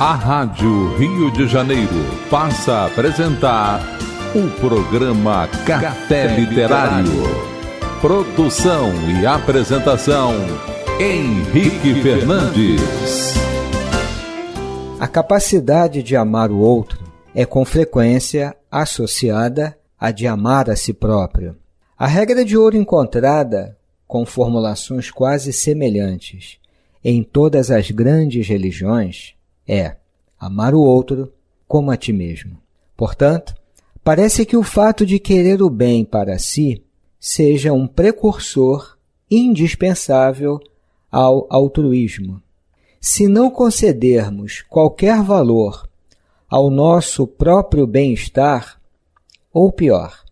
A Rádio Rio de Janeiro passa a apresentar o programa Café Literário. Produção e apresentação Henrique Fernandes. A capacidade de amar o outro é com frequência associada à de amar a si próprio. A regra de ouro encontrada com formulações quase semelhantes em todas as grandes religiões é amar o outro como a ti mesmo. Portanto, parece que o fato de querer o bem para si seja um precursor indispensável ao altruísmo. Se não concedermos qualquer valor ao nosso próprio bem-estar, ou pior,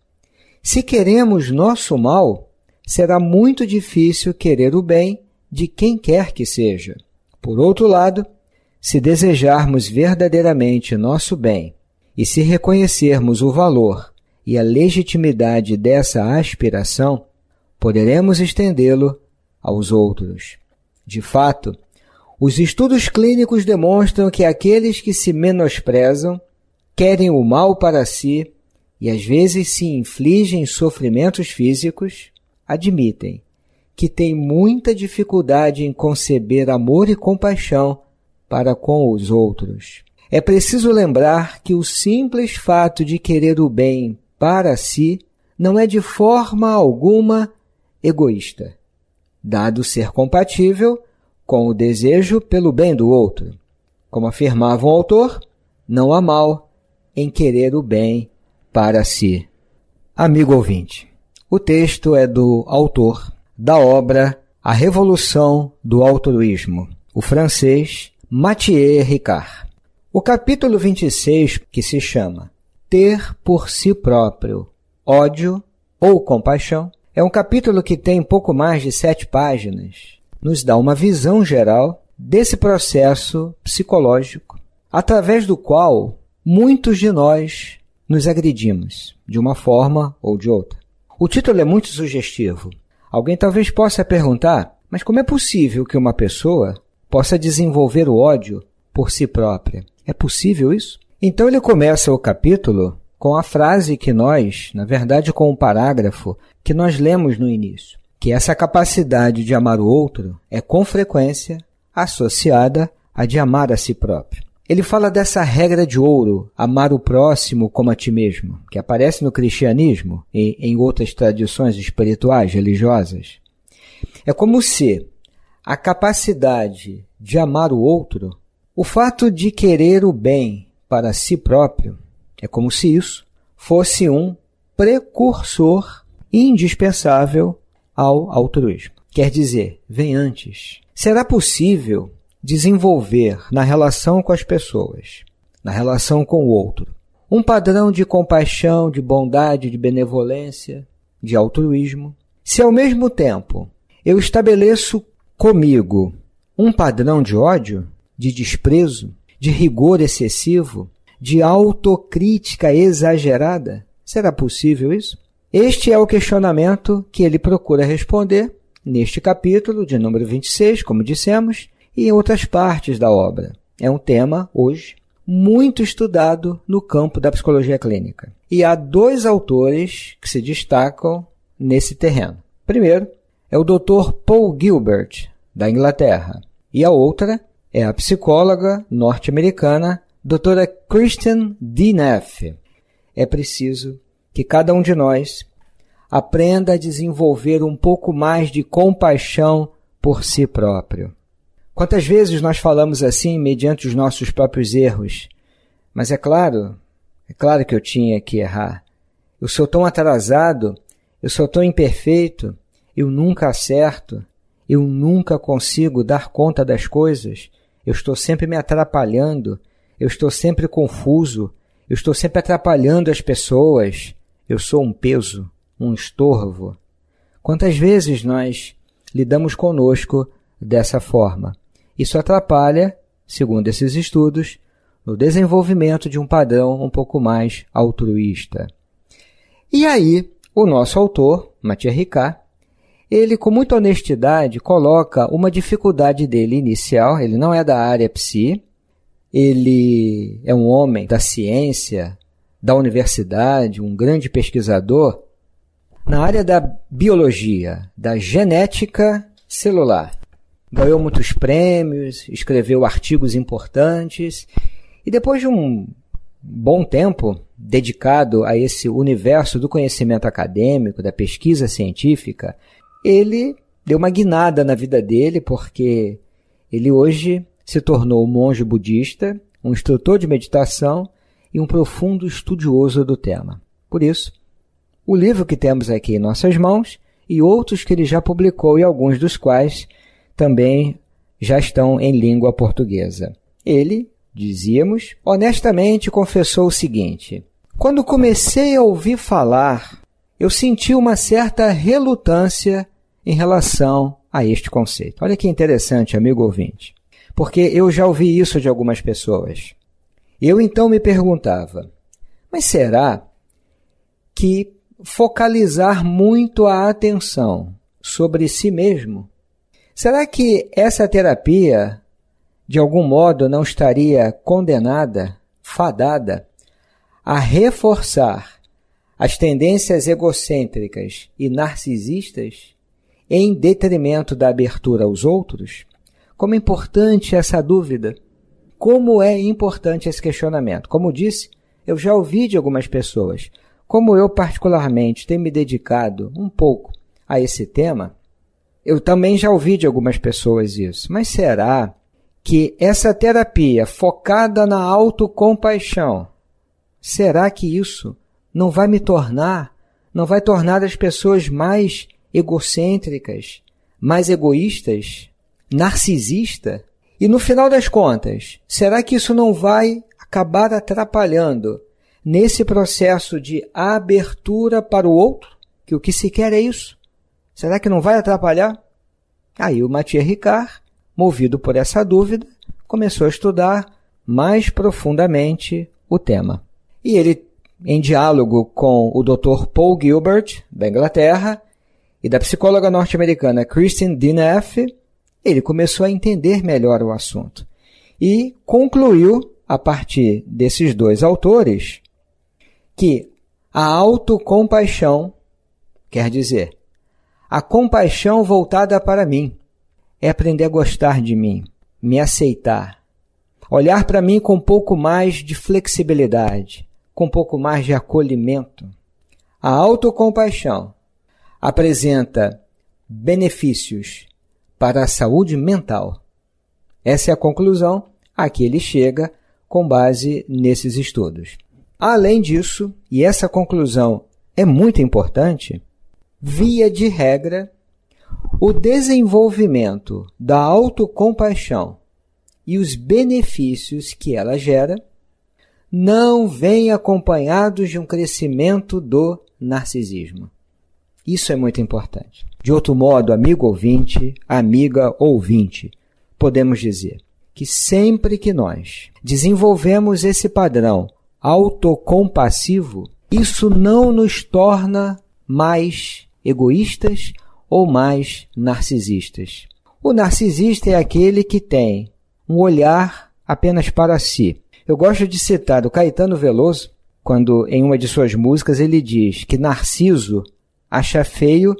se queremos nosso mal, será muito difícil querer o bem de quem quer que seja. Por outro lado, se desejarmos verdadeiramente nosso bem e se reconhecermos o valor e a legitimidade dessa aspiração, poderemos estendê-lo aos outros. De fato, os estudos clínicos demonstram que aqueles que se menosprezam querem o mal para si e às vezes se infligem sofrimentos físicos, admitem que têm muita dificuldade em conceber amor e compaixão para com os outros. É preciso lembrar que o simples fato de querer o bem para si não é de forma alguma egoísta, dado ser compatível com o desejo pelo bem do outro. Como afirmava o um autor, não há mal em querer o bem para si. Amigo ouvinte, o texto é do autor da obra A Revolução do Altruísmo, o francês Mathieu Ricard. O capítulo 26, que se chama Ter por si próprio ódio ou compaixão, é um capítulo que tem pouco mais de sete páginas. Nos dá uma visão geral desse processo psicológico, através do qual muitos de nós nos agredimos, de uma forma ou de outra. O título é muito sugestivo. Alguém talvez possa perguntar: mas como é possível que uma pessoa possa desenvolver o ódio por si própria. É possível isso? Então ele começa o capítulo com a frase que nós, na verdade com o um parágrafo que nós lemos no início, que essa capacidade de amar o outro é com frequência associada a de amar a si próprio. Ele fala dessa regra de ouro, amar o próximo como a ti mesmo, que aparece no cristianismo e em outras tradições espirituais religiosas. É como se a capacidade de amar o outro, o fato de querer o bem para si próprio é como se isso fosse um precursor indispensável ao altruísmo. Quer dizer, vem antes. Será possível desenvolver na relação com as pessoas, na relação com o outro, um padrão de compaixão, de bondade, de benevolência, de altruísmo, se ao mesmo tempo eu estabeleço comigo um padrão de ódio, de desprezo, de rigor excessivo, de autocrítica exagerada? Será possível isso? Este é o questionamento que ele procura responder neste capítulo de número 26, como dissemos, e em outras partes da obra. É um tema, hoje, muito estudado no campo da psicologia clínica. E há dois autores que se destacam nesse terreno. Primeiro, é o Dr. Paul Gilbert, da Inglaterra, e a outra é a psicóloga norte-americana Dra. Kristen D. Neff. É preciso que cada um de nós aprenda a desenvolver um pouco mais de compaixão por si próprio. Quantas vezes nós falamos assim mediante os nossos próprios erros? Mas é claro, é claro que eu tinha que errar. Eu sou tão atrasado, eu sou tão imperfeito, eu nunca acerto, eu nunca consigo dar conta das coisas, eu estou sempre me atrapalhando, eu estou sempre confuso, eu estou sempre atrapalhando as pessoas, eu sou um peso, um estorvo. Quantas vezes nós lidamos conosco dessa forma? Isso atrapalha, segundo esses estudos, no desenvolvimento de um padrão um pouco mais altruísta. E aí, o nosso autor, Mathieu Ricard, ele, com muita honestidade, coloca uma dificuldade dele inicial. Ele não é da área psi, ele é um homem da ciência, da universidade, um grande pesquisador. Na área da biologia, da genética celular, ganhou muitos prêmios, escreveu artigos importantes e depois de um bom tempo dedicado a esse universo do conhecimento acadêmico, da pesquisa científica, ele deu uma guinada na vida dele, porque ele hoje se tornou um monge budista, um instrutor de meditação e um profundo estudioso do tema. Por isso, o livro que temos aqui em nossas mãos e outros que ele já publicou e alguns dos quais também já estão em língua portuguesa. Ele, dizíamos, honestamente confessou o seguinte: Quando comecei a ouvir falar, eu senti uma certa relutância em relação a este conceito. Olha que interessante, amigo ouvinte, porque eu já ouvi isso de algumas pessoas. Eu então me perguntava, mas será que focalizar muito a atenção sobre si mesmo, será que essa terapia, de algum modo, não estaria condenada, fadada, a reforçar as tendências egocêntricas e narcisistas? em detrimento da abertura aos outros? Como é importante essa dúvida? Como é importante esse questionamento? Como disse, eu já ouvi de algumas pessoas. Como eu, particularmente, tenho me dedicado um pouco a esse tema, eu também já ouvi de algumas pessoas isso. Mas será que essa terapia focada na autocompaixão, será que isso não vai me tornar, não vai tornar as pessoas mais egocêntricas, mais egoístas, narcisista? E no final das contas, será que isso não vai acabar atrapalhando nesse processo de abertura para o outro? Que o que se quer é isso? Será que não vai atrapalhar? Aí o Mathieu Ricard, movido por essa dúvida, começou a estudar mais profundamente o tema. E ele, em diálogo com o Dr. Paul Gilbert, da Inglaterra, e da psicóloga norte-americana Kristen Dineff, ele começou a entender melhor o assunto e concluiu, a partir desses dois autores, que a autocompaixão, quer dizer, a compaixão voltada para mim, é aprender a gostar de mim, me aceitar, olhar para mim com um pouco mais de flexibilidade, com um pouco mais de acolhimento. A autocompaixão apresenta benefícios para a saúde mental. Essa é a conclusão a que ele chega com base nesses estudos. Além disso, e essa conclusão é muito importante, via de regra, o desenvolvimento da autocompaixão e os benefícios que ela gera não vêm acompanhados de um crescimento do narcisismo. Isso é muito importante. De outro modo, amigo ouvinte, amiga ouvinte, podemos dizer que sempre que nós desenvolvemos esse padrão autocompassivo, isso não nos torna mais egoístas ou mais narcisistas. O narcisista é aquele que tem um olhar apenas para si. Eu gosto de citar o Caetano Veloso, quando em uma de suas músicas ele diz que Narciso acha feio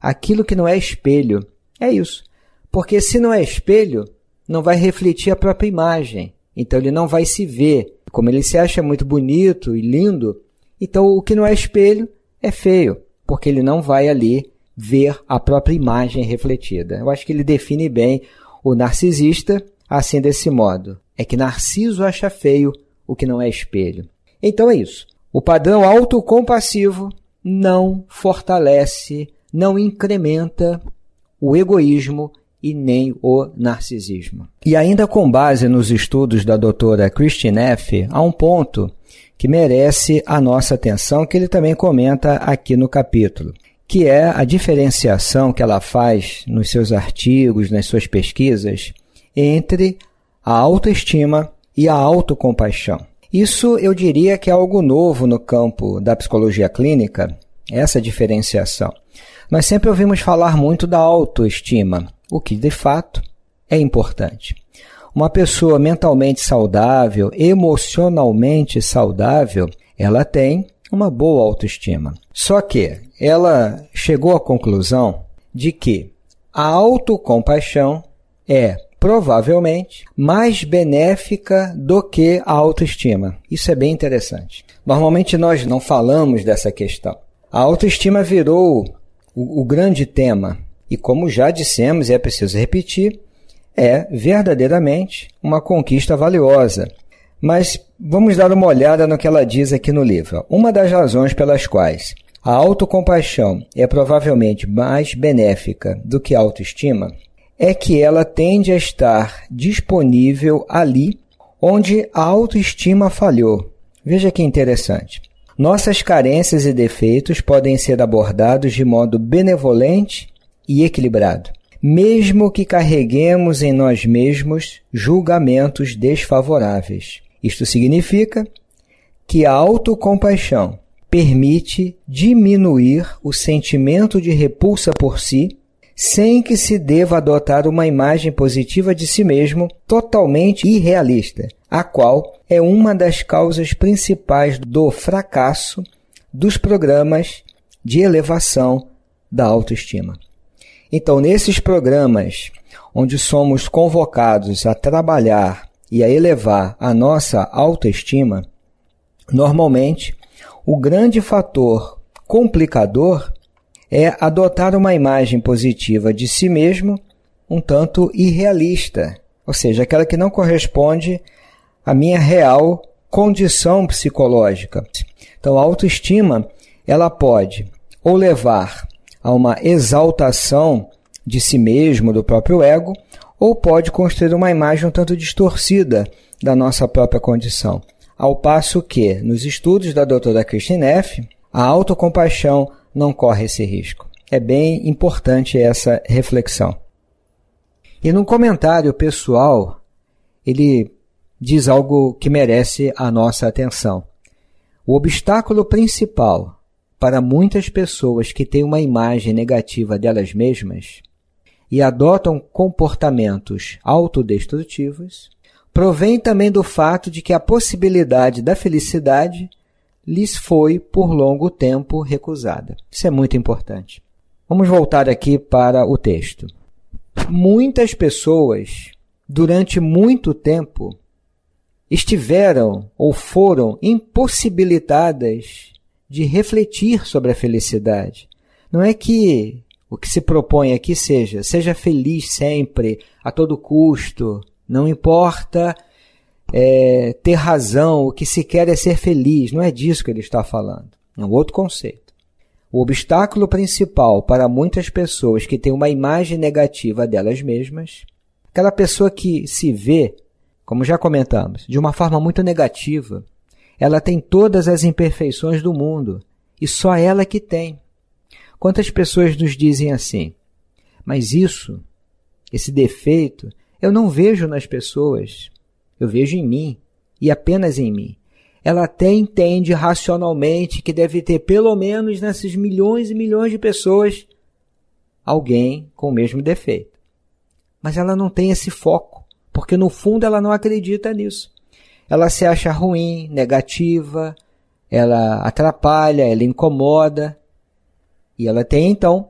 aquilo que não é espelho. É isso. Porque se não é espelho, não vai refletir a própria imagem. Então ele não vai se ver. Como ele se acha muito bonito e lindo, então o que não é espelho é feio, porque ele não vai ali ver a própria imagem refletida. Eu acho que ele define bem o narcisista assim desse modo. É que Narciso acha feio o que não é espelho. Então é isso. O padrão autocompassivo não fortalece, não incrementa o egoísmo e nem o narcisismo. E ainda com base nos estudos da doutora Christine F., há um ponto que merece a nossa atenção, que ele também comenta aqui no capítulo, que é a diferenciação que ela faz nos seus artigos, nas suas pesquisas, entre a autoestima e a autocompaixão. Isso eu diria que é algo novo no campo da psicologia clínica, essa diferenciação. Nós sempre ouvimos falar muito da autoestima, o que de fato é importante. Uma pessoa mentalmente saudável, emocionalmente saudável, ela tem uma boa autoestima. Só que ela chegou à conclusão de que a autocompaixão é provavelmente, mais benéfica do que a autoestima. Isso é bem interessante. Normalmente nós não falamos dessa questão. A autoestima virou o, o grande tema. E como já dissemos, e é preciso repetir, é verdadeiramente uma conquista valiosa. Mas vamos dar uma olhada no que ela diz aqui no livro. Uma das razões pelas quais a autocompaixão é provavelmente mais benéfica do que a autoestima é que ela tende a estar disponível ali onde a autoestima falhou. Veja que interessante. Nossas carências e defeitos podem ser abordados de modo benevolente e equilibrado, mesmo que carreguemos em nós mesmos julgamentos desfavoráveis. Isto significa que a autocompaixão permite diminuir o sentimento de repulsa por si sem que se deva adotar uma imagem positiva de si mesmo totalmente irrealista, a qual é uma das causas principais do fracasso dos programas de elevação da autoestima. Então, nesses programas onde somos convocados a trabalhar e a elevar a nossa autoestima, normalmente o grande fator complicador é adotar uma imagem positiva de si mesmo um tanto irrealista, ou seja, aquela que não corresponde à minha real condição psicológica. Então, a autoestima ela pode ou levar a uma exaltação de si mesmo, do próprio ego, ou pode construir uma imagem um tanto distorcida da nossa própria condição. Ao passo que, nos estudos da doutora Christine F., a autocompaixão, não corre esse risco. É bem importante essa reflexão. E num comentário pessoal, ele diz algo que merece a nossa atenção. O obstáculo principal para muitas pessoas que têm uma imagem negativa delas mesmas e adotam comportamentos autodestrutivos provém também do fato de que a possibilidade da felicidade lhes foi por longo tempo recusada. Isso é muito importante. Vamos voltar aqui para o texto. Muitas pessoas, durante muito tempo, estiveram ou foram impossibilitadas de refletir sobre a felicidade. Não é que o que se propõe aqui seja seja feliz sempre, a todo custo, não importa é, ter razão, o que se quer é ser feliz. Não é disso que ele está falando. É um outro conceito. O obstáculo principal para muitas pessoas que têm uma imagem negativa delas mesmas, aquela pessoa que se vê, como já comentamos, de uma forma muito negativa, ela tem todas as imperfeições do mundo e só ela que tem. Quantas pessoas nos dizem assim? Mas isso, esse defeito, eu não vejo nas pessoas. Eu vejo em mim, e apenas em mim. Ela até entende racionalmente que deve ter pelo menos nessas milhões e milhões de pessoas alguém com o mesmo defeito. Mas ela não tem esse foco, porque no fundo ela não acredita nisso. Ela se acha ruim, negativa, ela atrapalha, ela incomoda. E ela tem então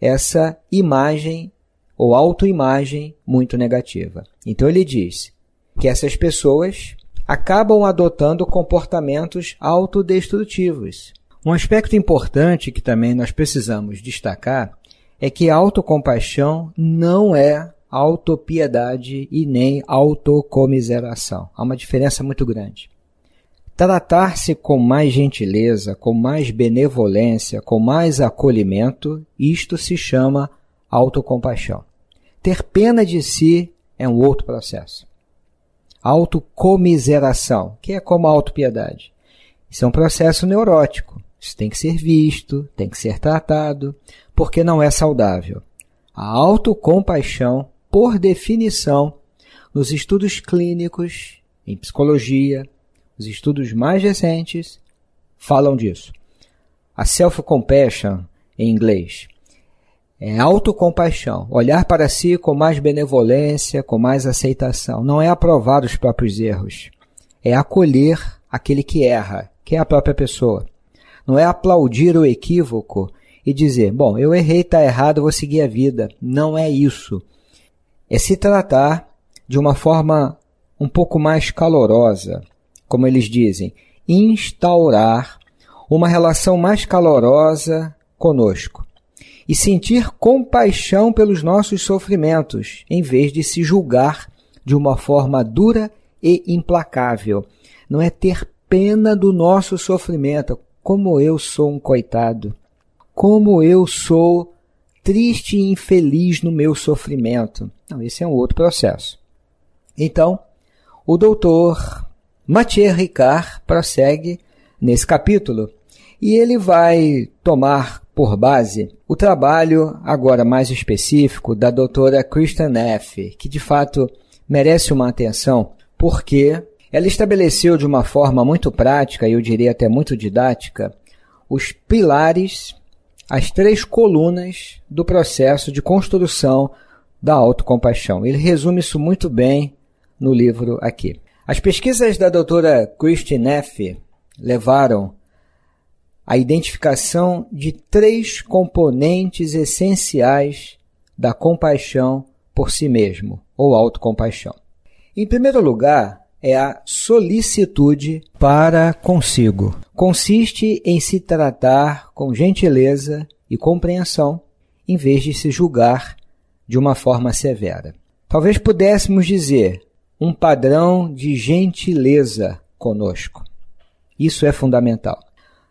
essa imagem ou autoimagem muito negativa. Então ele diz: que essas pessoas acabam adotando comportamentos autodestrutivos. Um aspecto importante que também nós precisamos destacar é que a autocompaixão não é autopiedade e nem autocomiseração. Há uma diferença muito grande. Tratar-se com mais gentileza, com mais benevolência, com mais acolhimento, isto se chama autocompaixão. Ter pena de si é um outro processo autocomiseração, que é como a autopiedade. Isso é um processo neurótico. Isso tem que ser visto, tem que ser tratado, porque não é saudável. A autocompaixão, por definição, nos estudos clínicos, em psicologia, os estudos mais recentes falam disso. A self-compassion, em inglês, é autocompaixão, olhar para si com mais benevolência, com mais aceitação. Não é aprovar os próprios erros, é acolher aquele que erra, que é a própria pessoa. Não é aplaudir o equívoco e dizer, bom, eu errei, está errado, vou seguir a vida. Não é isso. É se tratar de uma forma um pouco mais calorosa, como eles dizem, instaurar uma relação mais calorosa conosco e sentir compaixão pelos nossos sofrimentos, em vez de se julgar de uma forma dura e implacável. Não é ter pena do nosso sofrimento, como eu sou um coitado, como eu sou triste e infeliz no meu sofrimento. Não, esse é um outro processo. Então, o doutor Mathieu Ricard prossegue nesse capítulo e ele vai tomar por base o trabalho, agora mais específico, da doutora Kristen Neff, que de fato merece uma atenção porque ela estabeleceu de uma forma muito prática e eu diria até muito didática os pilares, as três colunas do processo de construção da autocompaixão. Ele resume isso muito bem no livro aqui. As pesquisas da doutora Christine Neff levaram a identificação de três componentes essenciais da compaixão por si mesmo, ou autocompaixão. Em primeiro lugar, é a solicitude para consigo. Consiste em se tratar com gentileza e compreensão, em vez de se julgar de uma forma severa. Talvez pudéssemos dizer um padrão de gentileza conosco. Isso é fundamental.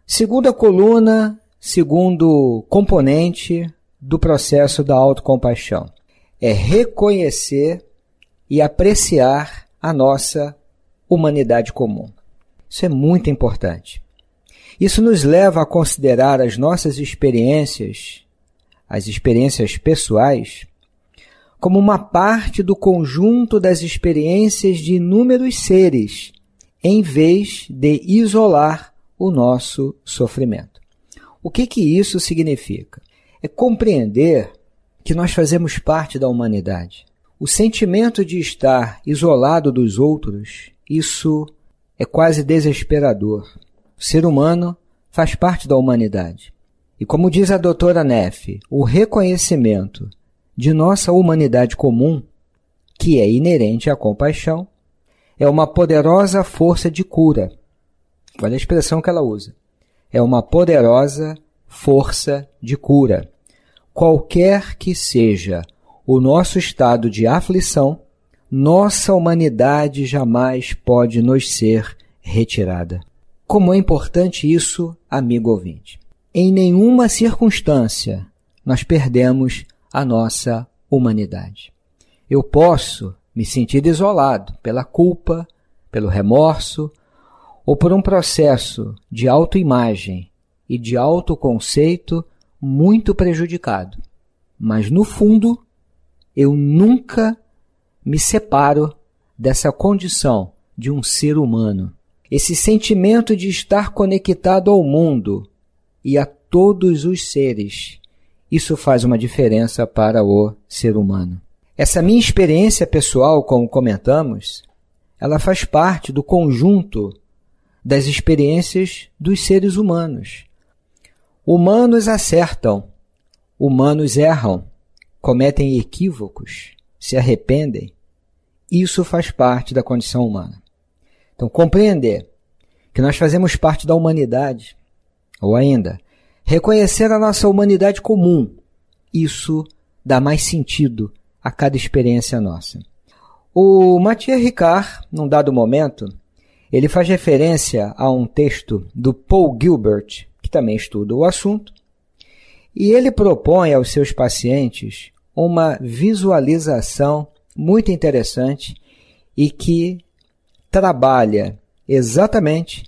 Segunda coluna, segundo componente do processo da autocompaixão é reconhecer e apreciar a nossa humanidade comum. Isso é muito importante. Isso nos leva a considerar as nossas experiências, as experiências pessoais, como uma parte do conjunto das experiências de inúmeros seres, em vez de isolar o nosso sofrimento. O que, que isso significa? É compreender que nós fazemos parte da humanidade. O sentimento de estar isolado dos outros, isso é quase desesperador. O ser humano faz parte da humanidade. E como diz a doutora Neff, o reconhecimento de nossa humanidade comum, que é inerente à compaixão, é uma poderosa força de cura Olha a expressão que ela usa. É uma poderosa força de cura. Qualquer que seja o nosso estado de aflição, nossa humanidade jamais pode nos ser retirada. Como é importante isso, amigo ouvinte. Em nenhuma circunstância nós perdemos a nossa humanidade. Eu posso me sentir isolado pela culpa, pelo remorso, ou por um processo de autoimagem e de autoconceito muito prejudicado. Mas no fundo, eu nunca me separo dessa condição de um ser humano. Esse sentimento de estar conectado ao mundo e a todos os seres. Isso faz uma diferença para o ser humano. Essa minha experiência pessoal, como comentamos, ela faz parte do conjunto das experiências dos seres humanos. Humanos acertam, humanos erram, cometem equívocos, se arrependem. Isso faz parte da condição humana. Então, compreender que nós fazemos parte da humanidade, ou ainda, reconhecer a nossa humanidade comum, isso dá mais sentido a cada experiência nossa. O Mathieu Ricard, num dado momento, ele faz referência a um texto do Paul Gilbert, que também estuda o assunto, e ele propõe aos seus pacientes uma visualização muito interessante e que trabalha exatamente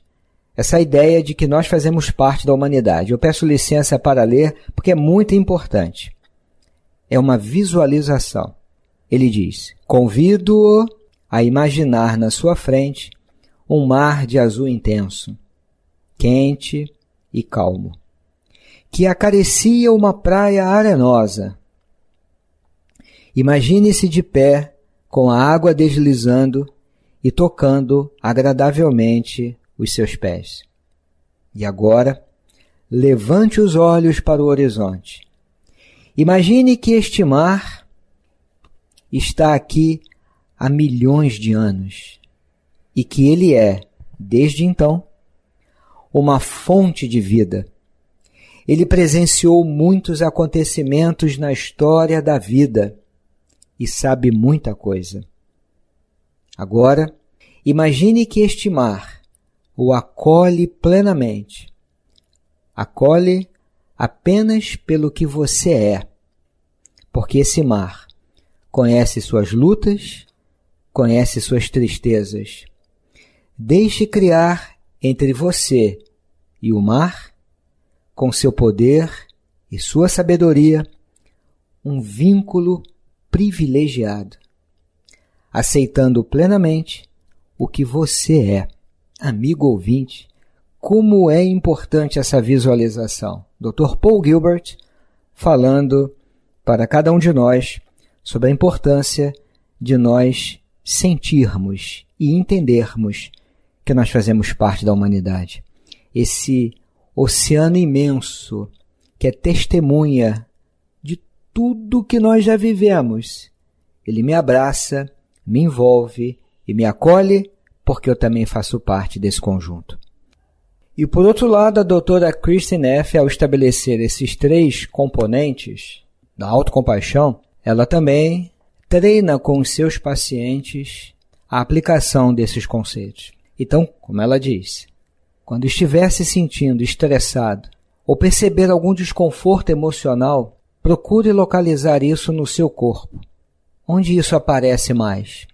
essa ideia de que nós fazemos parte da humanidade. Eu peço licença para ler porque é muito importante. É uma visualização. Ele diz: Convido-o a imaginar na sua frente um mar de azul intenso, quente e calmo, que acaricia uma praia arenosa. Imagine-se de pé, com a água deslizando e tocando agradavelmente os seus pés. E agora, levante os olhos para o horizonte. Imagine que este mar está aqui há milhões de anos e que ele é, desde então, uma fonte de vida. Ele presenciou muitos acontecimentos na história da vida e sabe muita coisa. Agora, imagine que este mar o acolhe plenamente. Acolhe apenas pelo que você é, porque esse mar conhece suas lutas, conhece suas tristezas Deixe criar entre você e o mar, com seu poder e sua sabedoria, um vínculo privilegiado, aceitando plenamente o que você é. Amigo ouvinte, como é importante essa visualização. Dr. Paul Gilbert falando para cada um de nós sobre a importância de nós sentirmos e entendermos que nós fazemos parte da humanidade. Esse oceano imenso que é testemunha de tudo que nós já vivemos. Ele me abraça, me envolve e me acolhe porque eu também faço parte desse conjunto. E por outro lado, a doutora Kristen F., ao estabelecer esses três componentes da autocompaixão, ela também treina com seus pacientes a aplicação desses conceitos. Então, como ela diz, quando estiver se sentindo estressado ou perceber algum desconforto emocional, procure localizar isso no seu corpo. Onde isso aparece mais?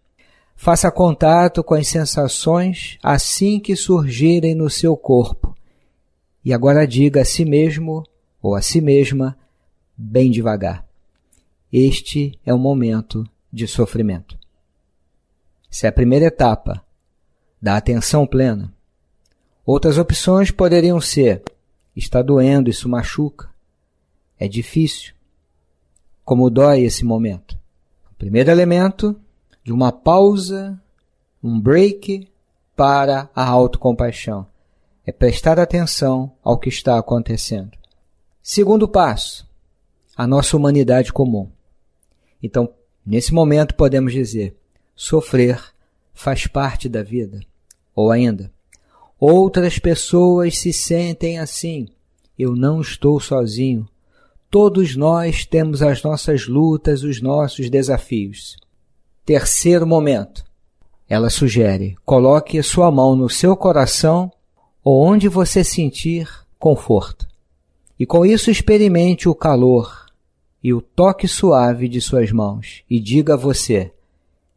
Faça contato com as sensações assim que surgirem no seu corpo. E agora diga a si mesmo ou a si mesma, bem devagar: Este é o momento de sofrimento. Essa é a primeira etapa da atenção plena. Outras opções poderiam ser: está doendo, isso machuca, é difícil, como dói esse momento. O primeiro elemento de uma pausa, um break para a autocompaixão é prestar atenção ao que está acontecendo. Segundo passo, a nossa humanidade comum. Então, nesse momento podemos dizer: sofrer faz parte da vida. Ou ainda, outras pessoas se sentem assim. Eu não estou sozinho. Todos nós temos as nossas lutas, os nossos desafios. Terceiro momento. Ela sugere: coloque sua mão no seu coração ou onde você sentir conforto. E com isso experimente o calor e o toque suave de suas mãos e diga a você: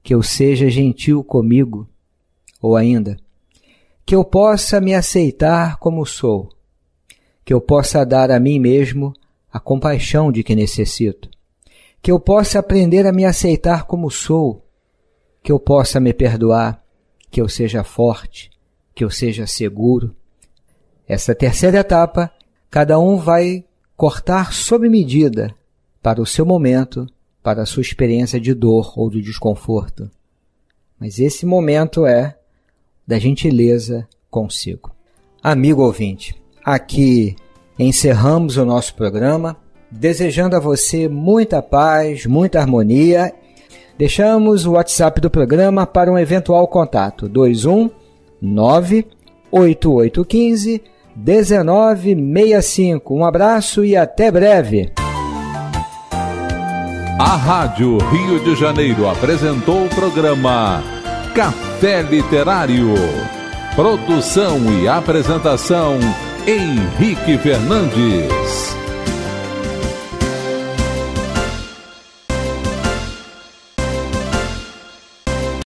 que eu seja gentil comigo. Ou ainda, que eu possa me aceitar como sou, que eu possa dar a mim mesmo a compaixão de que necessito, que eu possa aprender a me aceitar como sou, que eu possa me perdoar, que eu seja forte, que eu seja seguro. Essa terceira etapa, cada um vai cortar sob medida para o seu momento, para a sua experiência de dor ou de desconforto. Mas esse momento é da gentileza consigo. Amigo ouvinte, aqui encerramos o nosso programa, desejando a você muita paz, muita harmonia. Deixamos o WhatsApp do programa para um eventual contato: 21 98815 1965. Um abraço e até breve. A Rádio Rio de Janeiro apresentou o programa Café Literário. Produção e apresentação Henrique Fernandes.